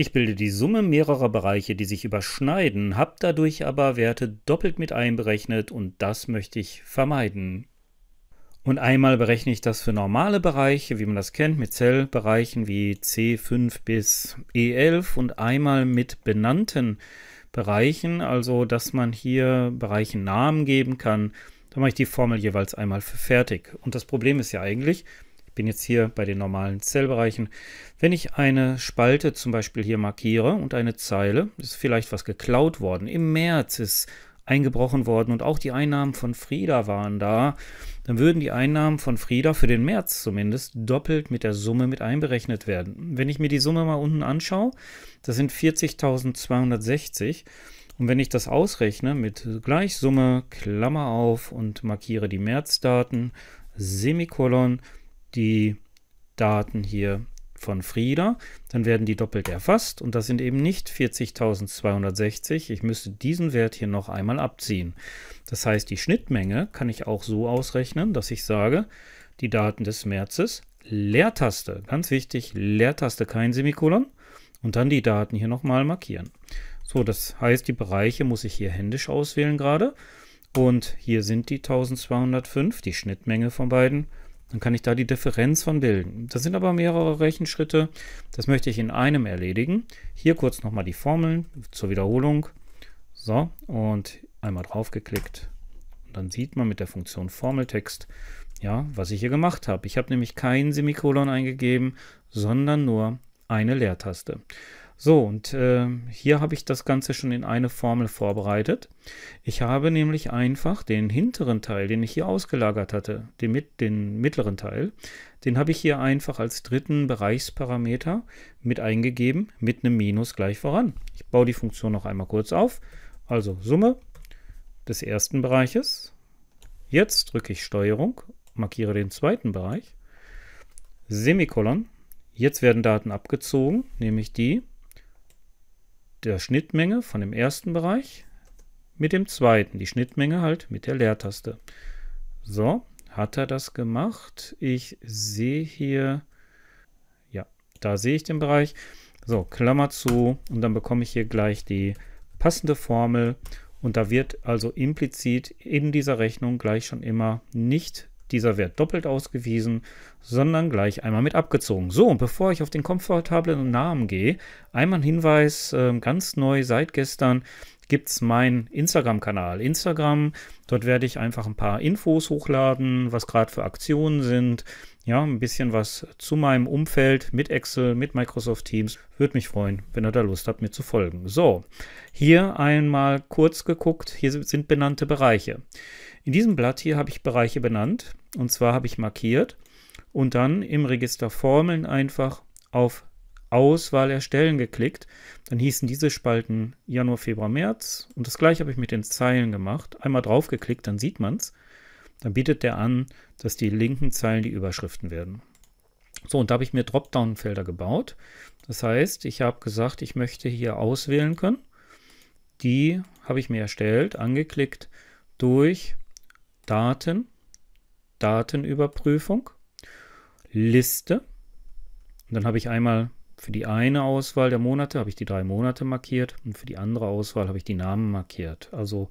Ich bilde die Summe mehrerer Bereiche, die sich überschneiden, habe dadurch aber Werte doppelt mit einberechnet und das möchte ich vermeiden. Und einmal berechne ich das für normale Bereiche, wie man das kennt, mit Zellbereichen wie C5 bis E11 und einmal mit benannten Bereichen, also dass man hier Bereichen Namen geben kann. Da mache ich die Formel jeweils einmal für fertig. Und das Problem ist ja eigentlich, ich bin jetzt hier bei den normalen Zellbereichen. Wenn ich eine Spalte zum Beispiel hier markiere und eine Zeile, ist vielleicht was geklaut worden. Im März ist eingebrochen worden und auch die Einnahmen von Frieda waren da, dann würden die Einnahmen von Frieda für den März zumindest doppelt mit der Summe mit einberechnet werden. Wenn ich mir die Summe mal unten anschaue, das sind 40.260 und wenn ich das ausrechne mit Gleichsumme, Klammer auf und markiere die Märzdaten, Semikolon, die Daten hier von Frieda, dann werden die doppelt erfasst und das sind eben nicht 40.260. Ich müsste diesen Wert hier noch einmal abziehen. Das heißt, die Schnittmenge kann ich auch so ausrechnen, dass ich sage, die Daten des Märzes, Leertaste, ganz wichtig, Leertaste, kein Semikolon und dann die Daten hier nochmal markieren. So, das heißt, die Bereiche muss ich hier händisch auswählen gerade und hier sind die 1205, die Schnittmenge von beiden dann kann ich da die Differenz von bilden. Das sind aber mehrere Rechenschritte. Das möchte ich in einem erledigen. Hier kurz nochmal die Formeln zur Wiederholung. So, und einmal draufgeklickt. Und dann sieht man mit der Funktion Formeltext, ja, was ich hier gemacht habe. Ich habe nämlich kein Semikolon eingegeben, sondern nur eine Leertaste. So, und äh, hier habe ich das Ganze schon in eine Formel vorbereitet. Ich habe nämlich einfach den hinteren Teil, den ich hier ausgelagert hatte, den, mit, den mittleren Teil, den habe ich hier einfach als dritten Bereichsparameter mit eingegeben, mit einem Minus gleich voran. Ich baue die Funktion noch einmal kurz auf. Also Summe des ersten Bereiches. Jetzt drücke ich Steuerung, markiere den zweiten Bereich, Semikolon. Jetzt werden Daten abgezogen, nämlich die der Schnittmenge von dem ersten Bereich mit dem zweiten. Die Schnittmenge halt mit der Leertaste. So, hat er das gemacht. Ich sehe hier, ja, da sehe ich den Bereich. So, Klammer zu und dann bekomme ich hier gleich die passende Formel. Und da wird also implizit in dieser Rechnung gleich schon immer nicht dieser Wert doppelt ausgewiesen, sondern gleich einmal mit abgezogen. So, und bevor ich auf den komfortablen Namen gehe, einmal ein Hinweis, ähm, ganz neu seit gestern gibt es meinen Instagram-Kanal. Instagram, dort werde ich einfach ein paar Infos hochladen, was gerade für Aktionen sind, ja, ein bisschen was zu meinem Umfeld mit Excel, mit Microsoft Teams. Würde mich freuen, wenn ihr da Lust habt, mir zu folgen. So, hier einmal kurz geguckt, hier sind benannte Bereiche. In diesem Blatt hier habe ich Bereiche benannt und zwar habe ich markiert und dann im Register Formeln einfach auf Auswahl erstellen geklickt. Dann hießen diese Spalten Januar, Februar, März und das gleiche habe ich mit den Zeilen gemacht. Einmal drauf geklickt, dann sieht man es. Dann bietet der an, dass die linken Zeilen die Überschriften werden. So, und da habe ich mir Dropdown-Felder gebaut. Das heißt, ich habe gesagt, ich möchte hier auswählen können. Die habe ich mir erstellt, angeklickt durch Daten, Datenüberprüfung, Liste. Und dann habe ich einmal für die eine Auswahl der Monate habe ich die drei Monate markiert und für die andere Auswahl habe ich die Namen markiert. Also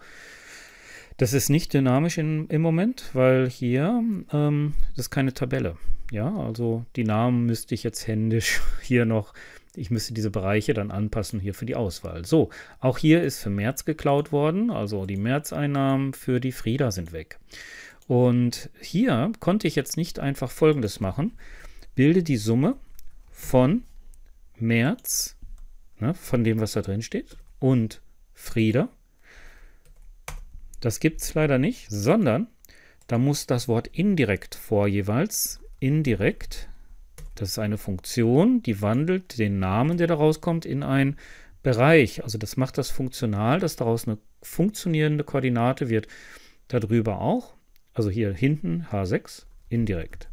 das ist nicht dynamisch in, im Moment, weil hier ähm, das ist keine Tabelle. Ja, also die Namen müsste ich jetzt händisch hier noch ich müsste diese Bereiche dann anpassen hier für die Auswahl. So, auch hier ist für März geklaut worden, also die März-Einnahmen für die Frieda sind weg. Und hier konnte ich jetzt nicht einfach Folgendes machen. Bilde die Summe von März, ne, von dem, was da drin steht, und Frieda. Das gibt es leider nicht, sondern da muss das Wort indirekt vor jeweils. Indirekt das ist eine Funktion, die wandelt den Namen, der daraus kommt, in einen Bereich. Also das macht das funktional, dass daraus eine funktionierende Koordinate wird. Darüber auch, also hier hinten H6, indirekt.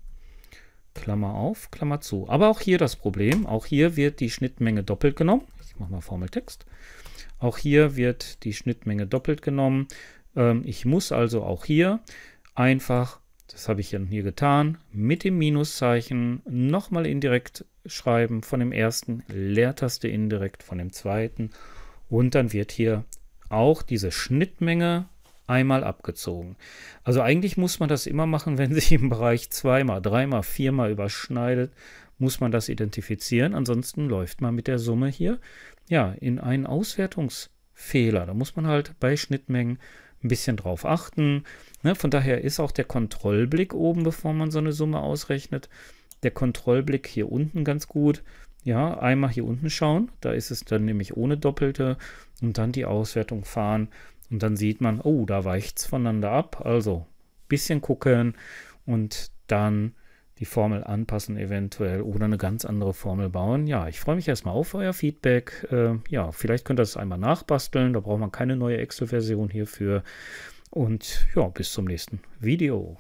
Klammer auf, Klammer zu. Aber auch hier das Problem, auch hier wird die Schnittmenge doppelt genommen. Ich mache mal Formeltext. Auch hier wird die Schnittmenge doppelt genommen. Ähm, ich muss also auch hier einfach das habe ich ja hier getan, mit dem Minuszeichen nochmal indirekt schreiben von dem ersten, Leertaste indirekt von dem zweiten und dann wird hier auch diese Schnittmenge einmal abgezogen. Also eigentlich muss man das immer machen, wenn sich im Bereich zweimal, dreimal, viermal überschneidet, muss man das identifizieren. Ansonsten läuft man mit der Summe hier ja in einen Auswertungsfehler. Da muss man halt bei Schnittmengen ein bisschen drauf achten. Ne? Von daher ist auch der Kontrollblick oben, bevor man so eine Summe ausrechnet, der Kontrollblick hier unten ganz gut. Ja, einmal hier unten schauen, da ist es dann nämlich ohne Doppelte und dann die Auswertung fahren und dann sieht man, oh, da weicht es voneinander ab. Also ein bisschen gucken und dann die Formel anpassen eventuell oder eine ganz andere Formel bauen. Ja, ich freue mich erstmal auf euer Feedback. Äh, ja, vielleicht könnt ihr das einmal nachbasteln. Da braucht man keine neue Excel-Version hierfür. Und ja, bis zum nächsten Video.